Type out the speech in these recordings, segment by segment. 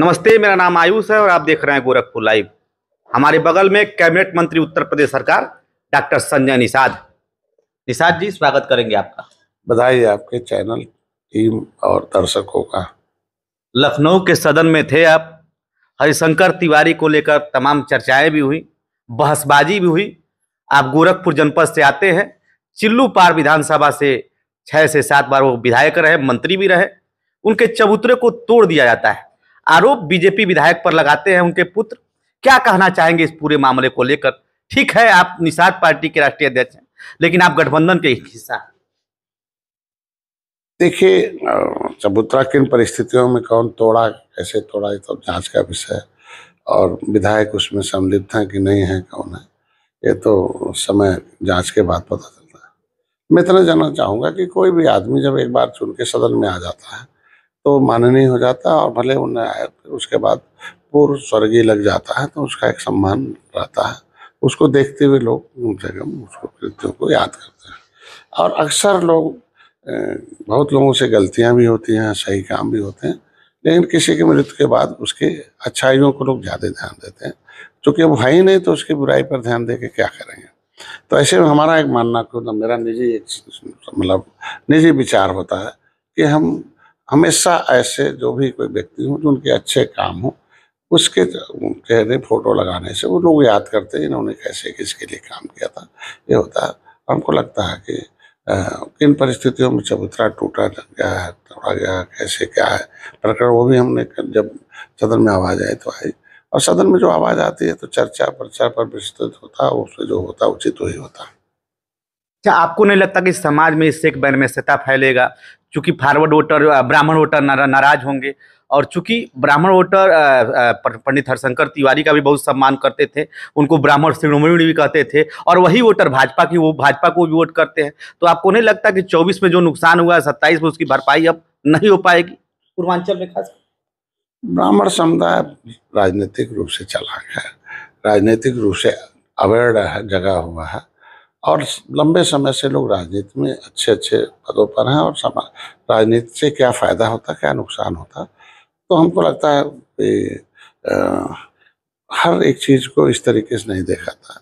नमस्ते मेरा नाम आयुष है और आप देख रहे हैं गोरखपुर लाइव हमारे बगल में कैबिनेट मंत्री उत्तर प्रदेश सरकार डॉक्टर संजय निषाद निषाद जी स्वागत करेंगे आपका बधाई आपके चैनल टीम और दर्शकों का लखनऊ के सदन में थे आप हरिशंकर तिवारी को लेकर तमाम चर्चाएं भी हुई बहसबाजी भी हुई आप गोरखपुर जनपद से आते हैं चिल्लू पार विधानसभा से छः से सात बार वो विधायक रहे मंत्री भी रहे उनके चबूतरे को तोड़ दिया जाता है आरोप बीजेपी विधायक पर लगाते हैं उनके पुत्र क्या कहना चाहेंगे इस पूरे मामले को लेकर ठीक है आप निषाद पार्टी के राष्ट्रीय अध्यक्ष हैं लेकिन आप गठबंधन के हिस्सा हैं देखिए चबूतरा किन परिस्थितियों में कौन तोड़ा कैसे तोड़ा ये तो जांच का विषय है और विधायक उसमें सम्मिलित हैं कि नहीं है कौन है ये तो समय जांच के बाद पता चलता है मैं इतना जानना चाहूँगा कि कोई भी आदमी जब एक बार चुन के सदन में आ जाता है तो माननीय हो जाता है और भले उन्हें आए उसके बाद पूर्व स्वर्गीय लग जाता है तो उसका एक सम्मान रहता है उसको देखते हुए लोग कम से कम उसको कृत्यों को याद करते हैं और अक्सर लोग बहुत लोगों से गलतियां भी होती हैं सही काम भी होते हैं लेकिन किसी की मृत्यु के बाद उसके अच्छाइयों को लोग ज़्यादा ध्यान देते हैं चूँकि अब है ही नहीं तो उसकी बुराई पर ध्यान दे के क्या करेंगे तो ऐसे में हमारा एक मानना क्यों मेरा निजी मतलब निजी विचार होता है कि हम हमेशा ऐसे जो भी कोई व्यक्ति हो जो उनके अच्छे काम हो उसके चेहरे फोटो लगाने से वो लोग याद करते हैं इन्होंने कैसे किसके लिए काम किया था ये होता है हमको लगता है कि आ, किन परिस्थितियों में चबूतरा टूटा गया है तोड़ा गया है कैसे क्या है प्रकरण वो भी हमने जब सदन में आवाज़ आई तो आई और सदन में जो आवाज़ आती है तो चर्चा प्रचार पर विस्तृत होता है उसमें जो होता है उचित वही होता है क्या आपको नहीं लगता कि समाज में इससे एक वैनम्यता फैलेगा चूंकि फॉरवर्ड वोटर ब्राह्मण वोटर नाराज होंगे और चूंकि ब्राह्मण वोटर पंडित हरशंकर तिवारी का भी बहुत सम्मान करते थे उनको ब्राह्मण श्रोमणी भी कहते थे और वही वोटर भाजपा की वो भाजपा को भी वोट करते हैं तो आपको नहीं लगता कि चौबीस में जो नुकसान हुआ है सत्ताईस में उसकी भरपाई अब नहीं हो पाएगी पूर्वांचल में खास ब्राह्मण समुदाय राजनीतिक रूप से चला गया राजनीतिक रूप से अवेयर जगह हुआ है और लंबे समय से लोग राजनीति में अच्छे अच्छे पदों पर हैं और समाज राजनीति से क्या फ़ायदा होता क्या नुकसान होता तो हमको लगता है कि हर एक चीज़ को इस तरीके से नहीं देखा था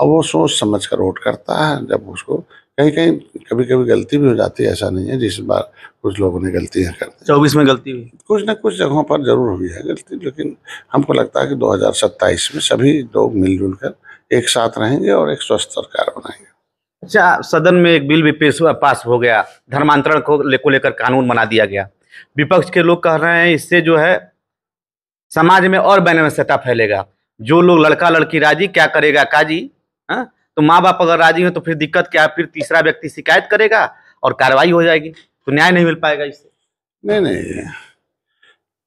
और वो सोच समझ कर वोट करता है जब उसको कहीं कहीं कभी कभी गलती भी हो जाती है ऐसा नहीं है जिस बार कुछ लोगों ने गलतियाँ कर दी चौबीस में गलती हुई कुछ ना कुछ जगहों पर जरूर हुई है गलती लेकिन हमको लगता है कि दो में सभी लोग मिलजुल कर एक साथ रहेंगे और एक स्वस्थ सरकार बनाएंगे अच्छा सदन में एक बिल भी पेश पास हो गया धर्मांतरण को, ले, को लेकर कानून बना दिया गया विपक्ष के लोग कह रहे हैं इससे जो है समाज में और सता फैलेगा जो लोग लड़का लड़की राजी क्या करेगा काजी हा? तो माँ बाप अगर राजी हो तो फिर दिक्कत क्या फिर तीसरा व्यक्ति शिकायत करेगा और कार्रवाई हो जाएगी तो न्याय नहीं मिल पाएगा इससे नहीं नहीं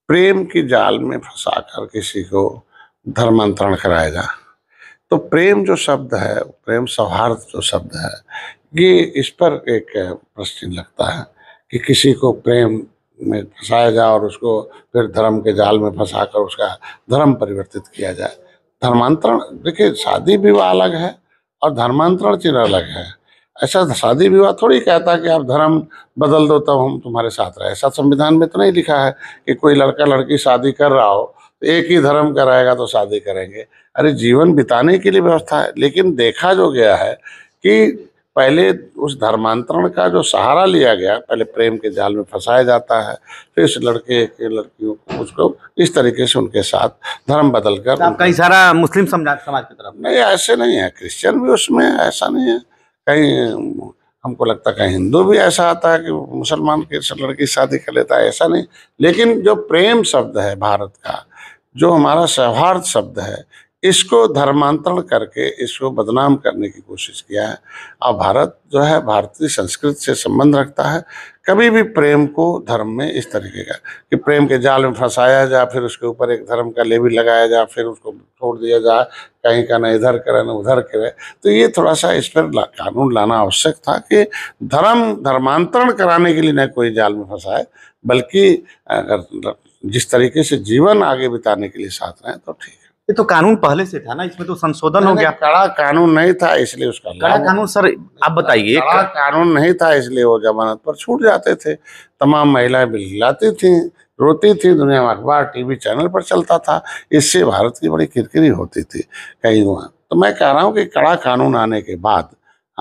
प्रेम की जाल में फंसा कर किसी को धर्मांतरण कराएगा तो प्रेम जो शब्द है प्रेम सौहार्द जो शब्द है ये इस पर एक प्रश्न लगता है कि किसी को प्रेम में फंसाया जाए और उसको फिर धर्म के जाल में फंसा कर उसका धर्म परिवर्तित किया जाए धर्मांतरण देखिए शादी विवाह अलग है और धर्मांतरण चीज अलग है ऐसा शादी विवाह थोड़ी कहता कि आप धर्म बदल दो तब हम तुम्हारे साथ रहे ऐसा संविधान में तो नहीं लिखा है कि कोई लड़का लड़की शादी कर रहा हो एक ही धर्म का रहेगा तो शादी करेंगे अरे जीवन बिताने के लिए व्यवस्था है लेकिन देखा जो गया है कि पहले उस धर्मांतरण का जो सहारा लिया गया पहले प्रेम के जाल में फंसाया जाता है फिर इस लड़के के लड़कियों को उसको इस तरीके से उनके साथ धर्म बदल कर तो आपका इशारा मुस्लिम समाज समाज की तरफ नहीं ऐसे नहीं है क्रिश्चियन भी उसमें ऐसा नहीं है कहीं हमको लगता है कहीं हिंदू भी ऐसा आता है कि मुसलमान के लड़की शादी कर लेता है ऐसा नहीं लेकिन जो प्रेम शब्द है भारत का जो हमारा सौहार्द शब्द है इसको धर्मांतरण करके इसको बदनाम करने की कोशिश किया है अब भारत जो है भारतीय संस्कृति से संबंध रखता है कभी भी प्रेम को धर्म में इस तरीके का कि प्रेम के जाल में फंसाया जाए फिर उसके ऊपर एक धर्म का लेबी लगाया जाए फिर उसको छोड़ दिया जाए कहीं का ना इधर करे ना उधर करे तो ये थोड़ा सा इस पर ला, कानून लाना आवश्यक था कि धर्म धर्मांतरण कराने के लिए न कोई जाल में फंसाए बल्कि जिस तरीके से जीवन आगे बिताने के लिए साथ रहे तो ठीक है ये तो कानून पहले से था ना इसमें तो संशोधन हो गया कड़ा कानून नहीं था इसलिए उसका कड़ा कानून सर आप बताइए कड़ा कानून नहीं था इसलिए वो जमानत पर छूट जाते थे तमाम महिलाएं बिलखिलाती थी रोती थी दुनिया में अखबार टीवी चैनल पर चलता था इससे भारत की बड़ी किरकिरी होती थी कई वहाँ तो मैं कह रहा हूँ कि कड़ा कानून आने के बाद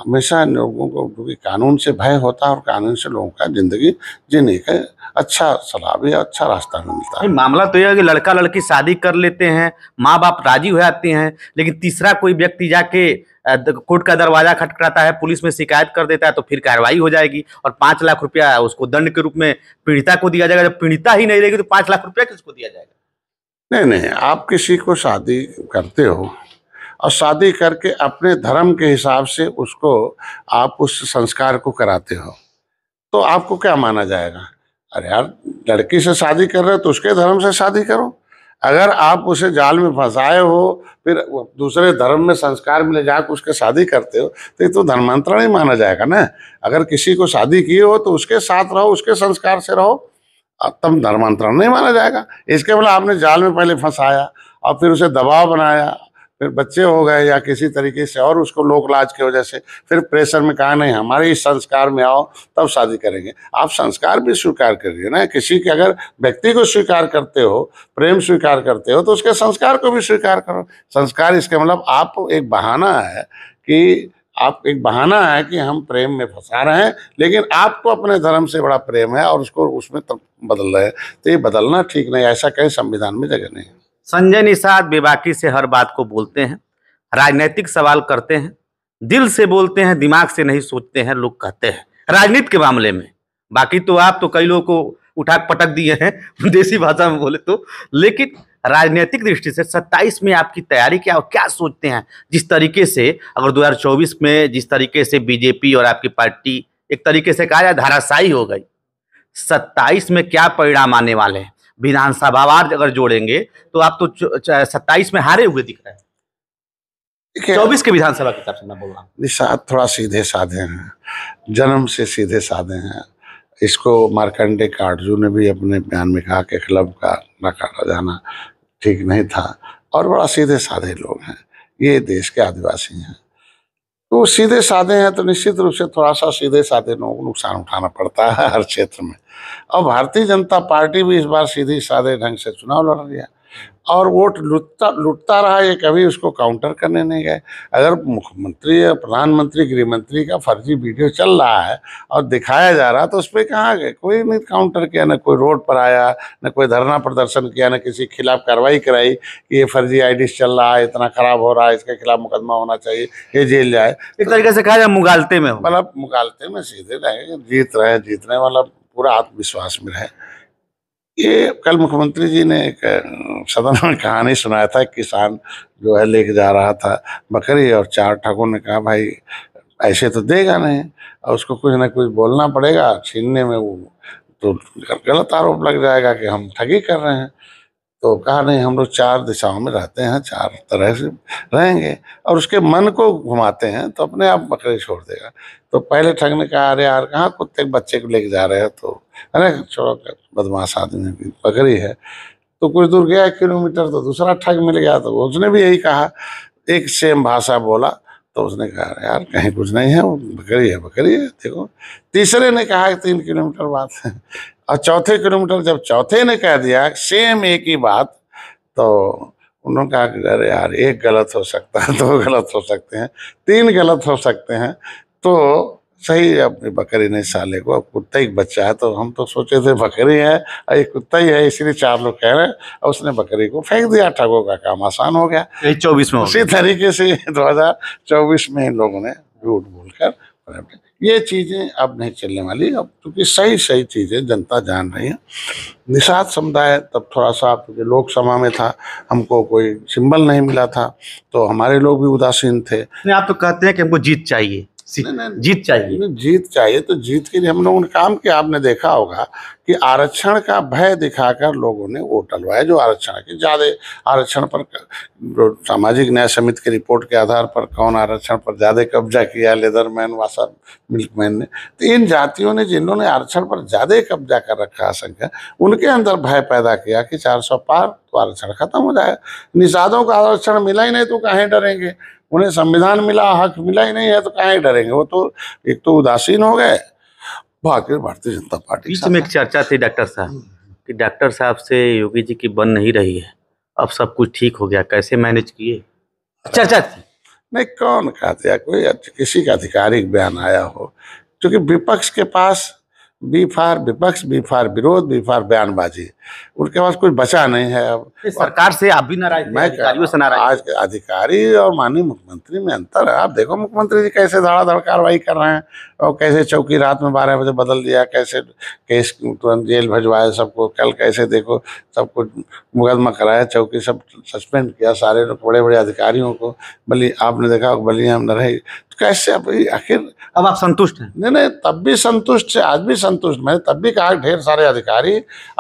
हमेशा लोगों को क्योंकि कानून से भय होता है और कानून से लोगों का जिंदगी जीने का अच्छा सलाह या अच्छा रास्ता भी मिलता है मामला तो यह है कि लड़का लड़की शादी कर लेते हैं माँ बाप राजी हो जाते हैं लेकिन तीसरा कोई व्यक्ति जाके कोर्ट का दरवाजा खटखटाता है पुलिस में शिकायत कर देता है तो फिर कार्रवाई हो जाएगी और पाँच लाख रुपया उसको दंड के रूप में पीड़िता को दिया जाएगा जब पीड़िता ही नहीं रहेगी तो पाँच लाख रुपया किसको दिया जाएगा नहीं नहीं आप किसी को शादी करते हो और शादी करके अपने धर्म के हिसाब से उसको आप उस संस्कार को कराते हो तो आपको क्या माना जाएगा अरे यार लड़की से शादी कर रहे हो तो उसके धर्म से शादी करो अगर आप उसे जाल में फंसाए हो फिर दूसरे धर्म में संस्कार में ले जाकर उसके शादी करते हो तो ये तो धर्मांतरण ही माना जाएगा ना अगर किसी को शादी की हो तो उसके साथ रहो उसके संस्कार से रहो तब धर्मांतरण नहीं माना जाएगा इसके बोला मतलब आपने जाल में पहले फंसाया और फिर उसे दबाव बनाया फिर बच्चे हो गए या किसी तरीके से और उसको लोक लाज की वजह से फिर प्रेशर में कहा नहीं हमारे इस संस्कार में आओ तब शादी करेंगे आप संस्कार भी स्वीकार करिए ना किसी के अगर व्यक्ति को स्वीकार करते हो प्रेम स्वीकार करते हो तो उसके संस्कार को भी स्वीकार करो संस्कार इसके मतलब आप एक बहाना है कि आप एक बहाना है कि हम प्रेम में फंसा रहे हैं लेकिन आपको अपने धर्म से बड़ा प्रेम है और उसको उसमें बदल रहे हैं तो ये बदलना ठीक नहीं ऐसा कहीं संविधान में जगह नहीं है संजय निषाद बेबाकी से हर बात को बोलते हैं राजनीतिक सवाल करते हैं दिल से बोलते हैं दिमाग से नहीं सोचते हैं लोग कहते हैं राजनीति के मामले में बाकी तो आप तो कई लोगों को उठा पटक दिए हैं देसी भाषा में बोले तो लेकिन राजनीतिक दृष्टि से 27 में आपकी तैयारी क्या और क्या सोचते हैं जिस तरीके से अगर 2024 में जिस तरीके से बीजेपी और आपकी पार्टी एक तरीके से कहा जाए धाराशाही हो गई 27 में क्या परिणाम आने वाले हैं वार अगर जोड़ेंगे तो आप तो सत्ताईस में हारे हुए दिख रहे हैं चौबीस के विधानसभा के तरफ से मैं बोल रहा हूँ थोड़ा सीधे साधे हैं जन्म से सीधे साधे हैं इसको मार्कंडे कार्डजू ने भी अपने बयान में कहा कि क्लब का नकारा जाना ठीक नहीं था और बड़ा सीधे साधे लोग हैं ये देश के आदिवासी हैं तो सीधे साधे हैं तो निश्चित रूप से थोड़ा सा सीधे साधे लोगों को नुकसान उठाना पड़ता है हर क्षेत्र में और भारतीय जनता पार्टी भी इस बार सीधे साधे ढंग से चुनाव लड़ रही है और वोट लुटता लुटता रहा ये कभी उसको काउंटर करने नहीं गए अगर मुख्यमंत्री या प्रधानमंत्री गृहमंत्री का फर्जी वीडियो चल रहा है और दिखाया जा रहा है तो उस पर कहाँ गए कोई नहीं काउंटर किया ना कोई रोड पर आया ना कोई धरना प्रदर्शन किया ना किसी के खिलाफ कार्रवाई कराई कि ये फर्जी आई चल रहा है इतना खराब हो रहा है इसके खिलाफ मुकदमा होना चाहिए ये जेल जाए एक तरीके से कहा जाए मुगालते में मतलब मुगालते में सीधे रहेंगे जीत रहे जीत रहे मतलब पूरा आत्मविश्वास में रहे ये कल मुख्यमंत्री जी ने एक सदन में कहानी सुनाया था किसान जो है लेके जा रहा था बकरी और चार ठाकुर ने कहा भाई ऐसे तो देगा नहीं और उसको कुछ ना कुछ बोलना पड़ेगा छीनने में वो तो गलत आरोप लग जाएगा कि हम ठगी कर रहे हैं तो कहा नहीं हम लोग चार दिशाओं में रहते हैं चार तरह से रहेंगे और उसके मन को घुमाते हैं तो अपने आप बकरे छोड़ देगा तो पहले ठग ने कहा अरे यार कहाँ कुत्ते बच्चे को लेके जा रहे हैं तो अरे छोड़ो बदमाश आदमी बकरी है तो कुछ दूर गया किलोमीटर तो दूसरा ठग मिल गया तो उसने भी यही कहा एक सेम भाषा बोला तो उसने कहा यार कहीं कुछ नहीं है वो बकरी है बकरी है देखो तीसरे ने कहा तीन किलोमीटर बात है और चौथे किलोमीटर जब चौथे ने कह दिया सेम एक ही बात तो उन्होंने कहा कि अरे यार एक गलत हो सकता है दो गलत हो सकते हैं तीन गलत हो सकते हैं तो सही अपनी बकरी नहीं साले को अब कुत्ता एक बच्चा है तो हम तो सोचे थे बकरी है और ये कुत्ता ही है इसीलिए चार लोग कह रहे हैं और उसने बकरी को फेंक दिया ठगों का काम आसान हो गया चौबीस में उसी तरीके से दो हजार चौबीस में इन लोगों ने झूठ बोलकर ये चीज़ें अब नहीं चलने वाली अब क्योंकि सही सही चीज़ें जनता जान रही है निषाद समुदाय तब थोड़ा सा क्योंकि लोकसभा में था हमको कोई सिंबल नहीं मिला था तो हमारे लोग भी उदासीन थे आप तो कहते हैं कि हमको जीत चाहिए जीत चाहिए जीत चाहिए तो जीत के लिए हम लोगों ने काम किया आपने देखा होगा कि आरक्षण का भय दिखाकर लोगों ने वोट डलवाया जो आरक्षण के ज़्यादा आरक्षण पर सामाजिक न्याय समिति की रिपोर्ट के आधार पर कौन आरक्षण पर ज़्यादा कब्जा किया लेदरमैन वासर मिल्कमैन ने तो इन जातियों ने जिन्होंने आरक्षण पर ज़्यादा कब्जा कर रखा आशंका उनके अंदर भय पैदा किया कि चार पार तो आरक्षण खत्म हो जाएगा निषादों का आरक्षण मिला ही नहीं तो कहें डरेंगे उन्हें संविधान मिला हक मिला ही नहीं है तो कहा डरेंगे वो तो एक तो उदासीन हो गए बाकी भारतीय जनता पार्टी इसमें एक चर्चा थी डॉक्टर साहब कि डॉक्टर साहब से योगी जी की बन नहीं रही है अब सब कुछ ठीक हो गया कैसे मैनेज किए चर्चा थी नहीं कौन कहते कोई किसी का आधिकारिक बयान आया हो क्योंकि विपक्ष के पास बी फार विपक्ष बी फार विरोध बी फार बयानबाजी उनके पास कुछ बचा नहीं है अब सरकार से आप भी नाराज मैं अधिकारी और माननीय मुख्यमंत्री में अंतर है आप देखो मुख्यमंत्री जी कैसे धड़ाधड़ कार्रवाई कर रहे हैं और कैसे चौकी रात में बारह बजे बदल दिया कैसे केस तुरंत जेल भजवाए सबको कल कैसे देखो सबको मुकदमा कराया चौकी सब सस्पेंड किया सारे बड़े बड़े अधिकारियों को बलि आपने देखा बलिया हम न रहे तो कैसे अभी आखिर अब आप संतुष्ट हैं नहीं नहीं तब भी संतुष्ट है आज भी संतुष्ट मैंने तब भी कहा ढेर सारे अधिकारी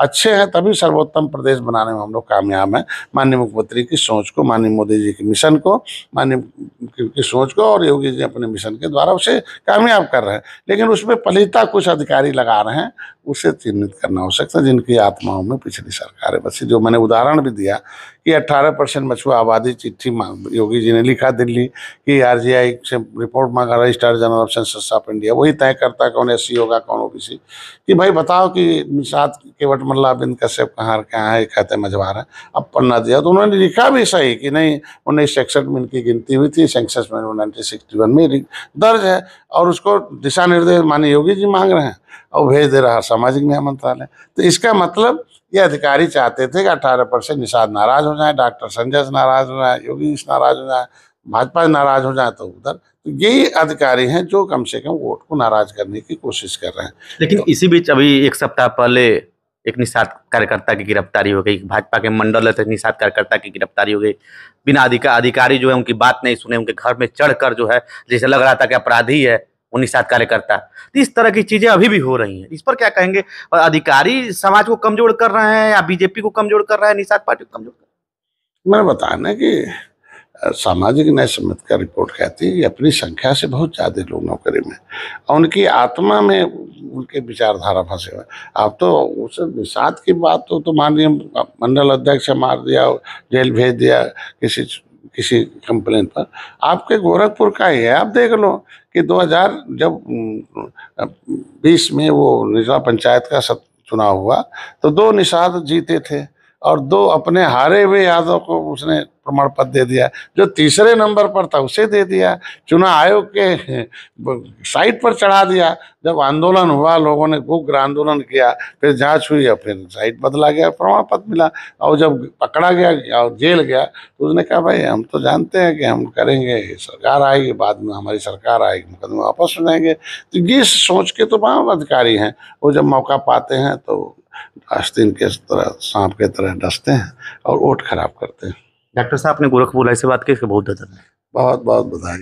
अच्छे हैं तभी सर्वोत्तम प्रदेश बनाने में हम लोग कामयाब हैं माननीय मुख्यमंत्री की सोच को माननीय मोदी जी के मिशन को माननीय की सोच को और योगी जी अपने मिशन के द्वारा उसे कामयाब कर रहे हैं लेकिन उसमें पलिता कुछ अधिकारी लगा रहे हैं उसे चिन्हित करना हो सकता है जिनकी आत्माओं में पिछली सरकारें बसी जो मैंने उदाहरण भी दिया कि 18 परसेंट मछुआ आबादी चिट्ठी मांग योगी जी ने लिखा दिल्ली कि आर से रिपोर्ट मांगा registrar general of census of India वही तय करता है कौन एस होगा कौन ओ कि भाई बताओ कि निषाद केवट मल्ला अरविंद कश्यप कहाँ कहाँ है कहते मझवार है अब पन्ना दिया तो उन्होंने लिखा भी सही कि नहीं उन्नीस सौ इकसठ में इनकी गिनती हुई थी सेंसस में नाइनटीन सिक्सटी वन में दर्ज है और उसको दिशा निर्देश माननीय योगी जी मांग रहे हैं और भेज दे रहा सामाजिक न्याय मंत्रालय तो इसका मतलब ये अधिकारी चाहते थे कि अठारह परसेंट निषाद नाराज हो जाए डॉक्टर संजय नाराज हो जाए योगेश नाराज हो जाए भाजपा नाराज हो जाए तो उधर तो यही अधिकारी हैं जो कम से कम वोट को नाराज करने की कोशिश कर रहे हैं लेकिन तो, इसी बीच अभी एक सप्ताह पहले एक निषाद कार्यकर्ता की गिरफ्तारी हो गई भाजपा के मंडल अध्यक्ष निषाद कार्यकर्ता की गिरफ्तारी हो गई बिना अधिकारी जो है उनकी बात नहीं सुने उनके घर में चढ़कर जो है जैसे लग रहा था कि अपराधी है उन्हीं साथ कार्यकर्ता तो इस तरह की चीजें अभी भी हो रही हैं इस पर क्या कहेंगे अधिकारी समाज को कमजोर कर रहे हैं या बीजेपी को कमजोर कर रहे हैं निषाद पार्टी को कमजोर कर मैंने बताया ना कि सामाजिक न्याय समिति का रिपोर्ट कहती है कि अपनी संख्या से बहुत ज़्यादा लोग नौकरी में और उनकी आत्मा में उनके विचारधारा फंसे हुए आप तो उस निषाद की बात तो, तो माननीय मंडल अध्यक्ष मार दिया जेल भेज दिया किसी किसी कंप्लेन पर आपके गोरखपुर का ही है आप देख लो कि 2000 जब 20 में वो निशा पंचायत का सब चुनाव हुआ तो दो निषाद जीते थे और दो अपने हारे हुए यादव को उसने प्रमाण पत्र दे दिया जो तीसरे नंबर पर था उसे दे दिया चुनाव आयोग के साइट पर चढ़ा दिया जब आंदोलन हुआ लोगों ने उग्र आंदोलन किया फिर जांच हुई और फिर साइट बदला गया प्रमाण पत्र मिला और जब पकड़ा गया और जेल गया तो उसने कहा भाई हम तो जानते हैं कि हम करेंगे सरकार आएगी बाद में हमारी सरकार आएगी मुकदमा वापस सुनाएंगे तो ये सोच के तो वहाँ अधिकारी हैं वो जब मौका पाते हैं तो आस्तीन के तरह सांप के तरह डसते हैं और वोट खराब करते हैं डॉक्टर साहब आपने गोरखपुर से बात की इसका बहुत धन्यवाद बहुत बहुत बधाई